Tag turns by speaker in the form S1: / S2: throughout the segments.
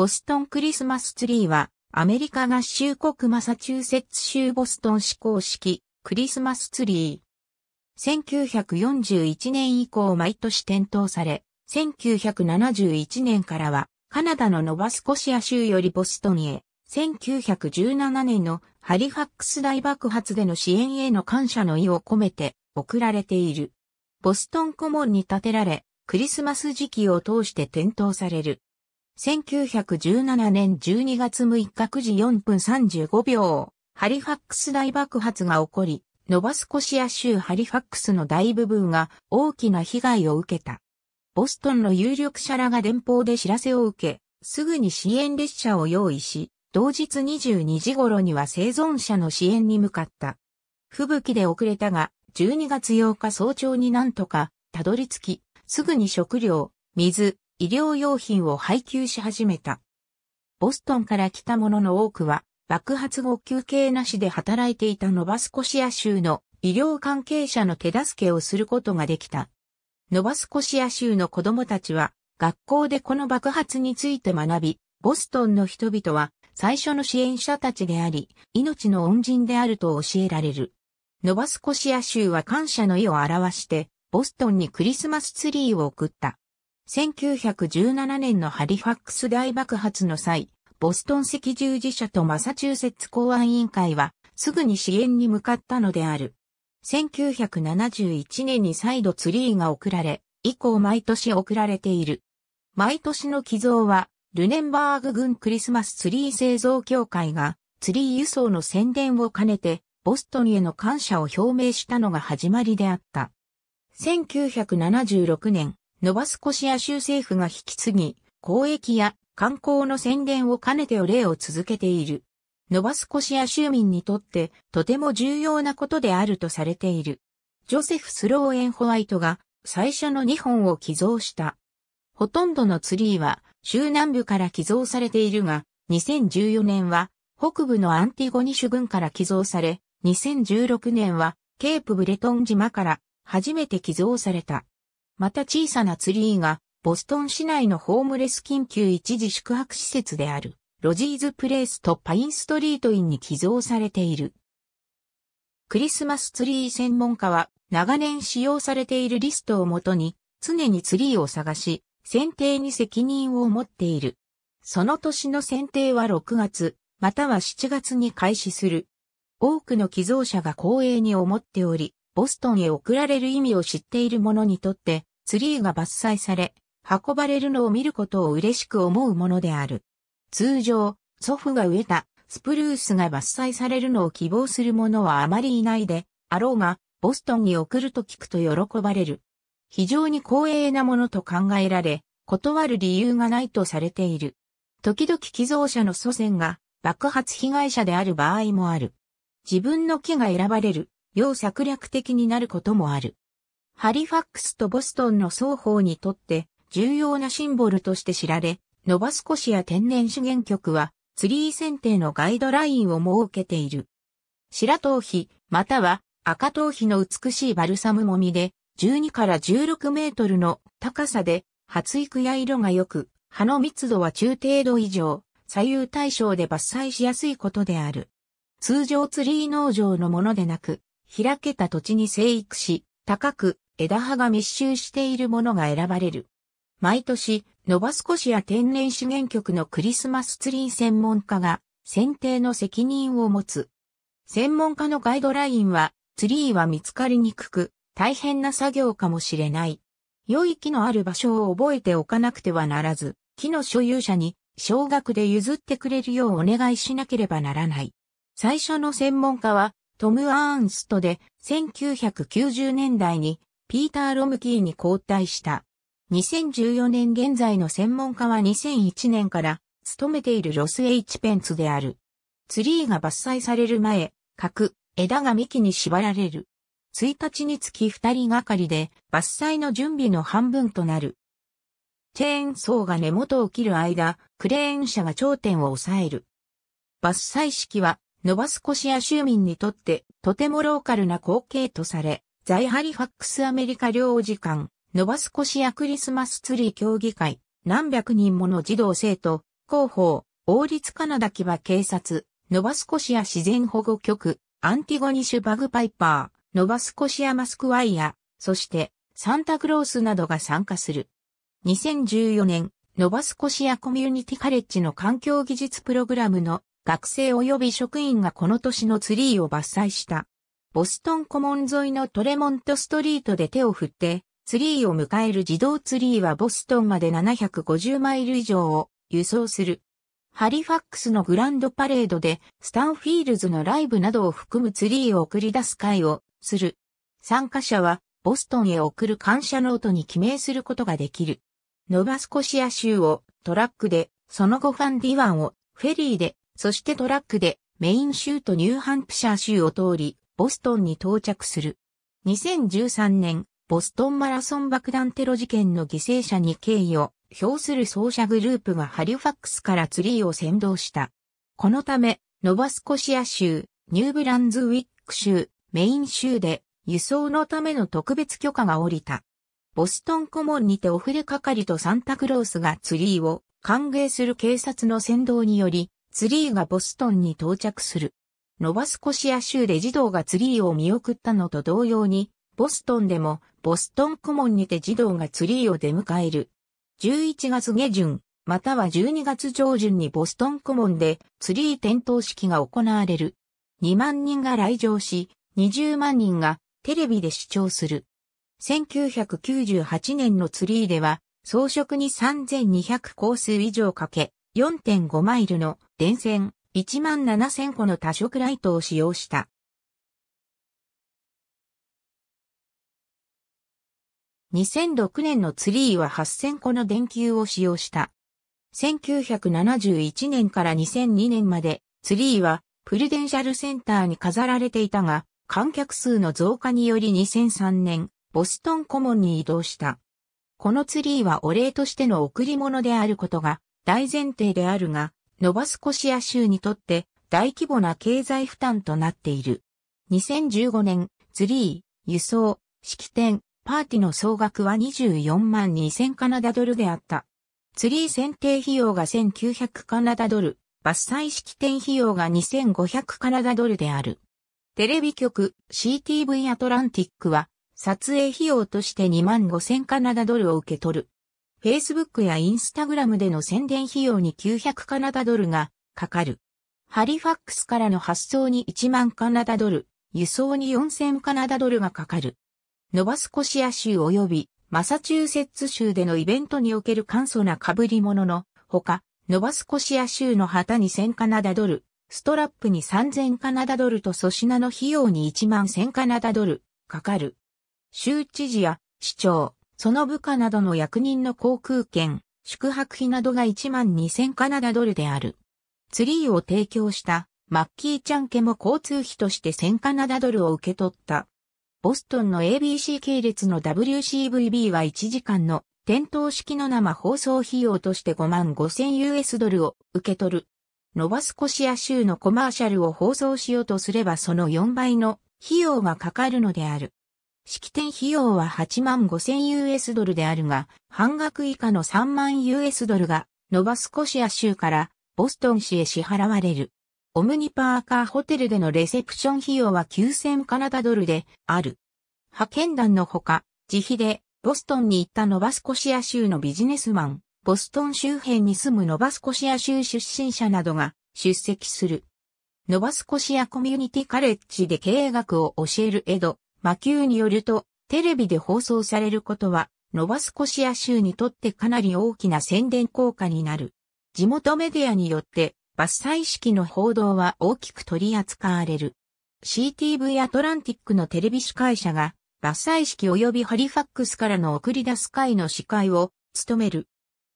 S1: ボストンクリスマスツリーは、アメリカ合衆国マサチューセッツ州ボストン市公式、クリスマスツリー。1941年以降毎年点灯され、1971年からは、カナダのノバスコシア州よりボストンへ、1917年のハリファックス大爆発での支援への感謝の意を込めて送られている。ボストンコモンに建てられ、クリスマス時期を通して点灯される。1917年12月6日9時4分35秒、ハリファックス大爆発が起こり、ノバスコシア州ハリファックスの大部分が大きな被害を受けた。ボストンの有力者らが電報で知らせを受け、すぐに支援列車を用意し、同日22時頃には生存者の支援に向かった。吹雪で遅れたが、12月8日早朝になんとか、たどり着き、すぐに食料、水、医療用品を配給し始めた。ボストンから来た者の多くは、爆発後休憩なしで働いていたノバスコシア州の医療関係者の手助けをすることができた。ノバスコシア州の子供たちは、学校でこの爆発について学び、ボストンの人々は最初の支援者たちであり、命の恩人であると教えられる。ノバスコシア州は感謝の意を表して、ボストンにクリスマスツリーを送った。1917年のハリファックス大爆発の際、ボストン赤十字社とマサチューセッツ公安委員会は、すぐに支援に向かったのである。1971年に再度ツリーが送られ、以降毎年送られている。毎年の寄贈は、ルネンバーグ軍クリスマスツリー製造協会が、ツリー輸送の宣伝を兼ねて、ボストンへの感謝を表明したのが始まりであった。1976年、ノバスコシア州政府が引き継ぎ、交易や観光の宣伝を兼ねてお礼を続けている。ノバスコシア州民にとってとても重要なことであるとされている。ジョセフ・スローエン・ホワイトが最初の2本を寄贈した。ほとんどのツリーは州南部から寄贈されているが、2014年は北部のアンティゴニシュ郡から寄贈され、2016年はケープブレトン島から初めて寄贈された。また小さなツリーが、ボストン市内のホームレス緊急一時宿泊施設である、ロジーズプレイスとパインストリートインに寄贈されている。クリスマスツリー専門家は、長年使用されているリストをもとに、常にツリーを探し、選定に責任を持っている。その年の選定は6月、または7月に開始する。多くの寄贈者が光栄に思っており、ボストンへ送られる意味を知っている者にとって、ツリーが伐採され、運ばれるのを見ることを嬉しく思うものである。通常、祖父が植えたスプルースが伐採されるのを希望する者はあまりいないで、あろうが、ボストンに送ると聞くと喜ばれる。非常に光栄なものと考えられ、断る理由がないとされている。時々寄贈者の祖先が爆発被害者である場合もある。自分の木が選ばれる、要策略的になることもある。ハリファックスとボストンの双方にとって重要なシンボルとして知られ、ノバスコシア天然資源局はツリー選定のガイドラインを設けている。白頭皮、または赤頭皮の美しいバルサムもみで、12から16メートルの高さで、発育や色が良く、葉の密度は中程度以上、左右対称で伐採しやすいことである。通常ツリー農場のものでなく、開けた土地に生育し、高く、枝葉が密集しているものが選ばれる。毎年、ノバスコシア天然資源局のクリスマスツリー専門家が選定の責任を持つ。専門家のガイドラインは、ツリーは見つかりにくく、大変な作業かもしれない。良い木のある場所を覚えておかなくてはならず、木の所有者に少額で譲ってくれるようお願いしなければならない。最初の専門家は、トム・アーンストで1990年代にピーター・ロムキーに交代した。2014年現在の専門家は2001年から勤めているロス・エイチ・ペンツである。ツリーが伐採される前、角、枝が幹に縛られる。1日につき2人がかりで伐採の準備の半分となる。チェーンソーが根元を切る間、クレーン車が頂点を抑える。伐採式は、ノバスコシア州民にとってとてもローカルな光景とされ、在ハリファックスアメリカ領事館、ノバスコシアクリスマスツリー協議会、何百人もの児童生徒、広報、王立カナダ騎馬警察、ノバスコシア自然保護局、アンティゴニシュバグパイパー、ノバスコシアマスクワイヤ、そしてサンタクロースなどが参加する。2014年、ノバスコシアコミュニティカレッジの環境技術プログラムの学生及び職員がこの年のツリーを伐採したボストンコモン沿いのトレモントストリートで手を振って、ツリーを迎える自動ツリーはボストンまで750マイル以上を輸送する。ハリファックスのグランドパレードでスタンフィールズのライブなどを含むツリーを送り出す会をする。参加者はボストンへ送る感謝ノートに記名することができる。ノバスコシア州をトラックで、その後ファンディワンをフェリーで、そしてトラックでメイン州とニューハンプシャー州を通り、ボストンに到着する。2013年、ボストンマラソン爆弾テロ事件の犠牲者に敬意を表する奏者グループがハリファックスからツリーを先導した。このため、ノバスコシア州、ニューブランズウィック州、メイン州で輸送のための特別許可が下りた。ボストン顧問にてオフレ係とサンタクロースがツリーを歓迎する警察の先導により、ツリーがボストンに到着する。ノバスコシア州で児童がツリーを見送ったのと同様に、ボストンでも、ボストン顧問にて児童がツリーを出迎える。11月下旬、または12月上旬にボストン顧問でツリー点灯式が行われる。2万人が来場し、20万人がテレビで視聴する。1998年のツリーでは、装飾に3200コース以上かけ、4.5マイルの電線、1万7000個の多色ライトを使用した。2006年のツリーは8000個の電球を使用した。1971年から2002年までツリーはプルデンシャルセンターに飾られていたが、観客数の増加により2003年、ボストンコモンに移動した。このツリーはお礼としての贈り物であることが大前提であるが、ノバスコシア州にとって大規模な経済負担となっている。2015年、ツリー、輸送、式典、パーティの総額は24万2000カナダドルであった。ツリー選定費用が1900カナダドル、伐採式典費用が2500カナダドルである。テレビ局 CTV アトランティックは撮影費用として2万5000カナダドルを受け取る。Facebook や Instagram での宣伝費用に900カナダドルがかかる。ハリファックスからの発送に1万カナダドル、輸送に4000カナダドルがかかる。ノバスコシア州及びマサチューセッツ州でのイベントにおける簡素な被り物のほか、ノバスコシア州の旗に1000カナダドル、ストラップに3000カナダドルと粗品の費用に1万1000カナダドルかかる。州知事や市長、その部下などの役人の航空券、宿泊費などが1万2000カナダドルである。ツリーを提供したマッキーちゃん家も交通費として1000カナダドルを受け取った。ボストンの ABC 系列の WCVB は1時間の点灯式の生放送費用として5万 5000US ドルを受け取る。ノバスコシア州のコマーシャルを放送しようとすればその4倍の費用がかかるのである。式典費用は8万 5000US ドルであるが、半額以下の3万 US ドルが、ノバスコシア州からボストン市へ支払われる。オムニパーカーホテルでのレセプション費用は9000カナダドルである。派遣団のほか、自費でボストンに行ったノバスコシア州のビジネスマン、ボストン周辺に住むノバスコシア州出身者などが出席する。ノバスコシアコミュニティカレッジで経営学を教えるエド・魔球によると、テレビで放送されることは、ノバスコシア州にとってかなり大きな宣伝効果になる。地元メディアによって、伐採式の報道は大きく取り扱われる。CTV アトランティックのテレビ司会者が、伐採式及びハリファックスからの送り出す会の司会を務める。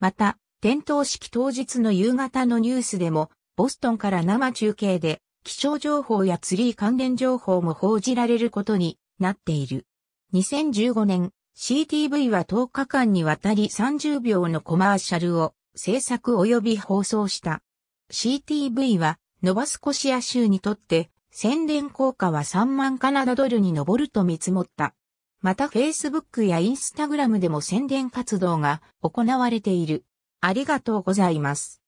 S1: また、点灯式当日の夕方のニュースでも、ボストンから生中継で、気象情報やツリー関連情報も報じられることになっている。2015年、CTV は10日間にわたり30秒のコマーシャルを制作及び放送した。CTV は、ノバスコシア州にとって、宣伝効果は3万カナダドルに上ると見積もった。また Facebook や Instagram でも宣伝活動が行われている。ありがとうございます。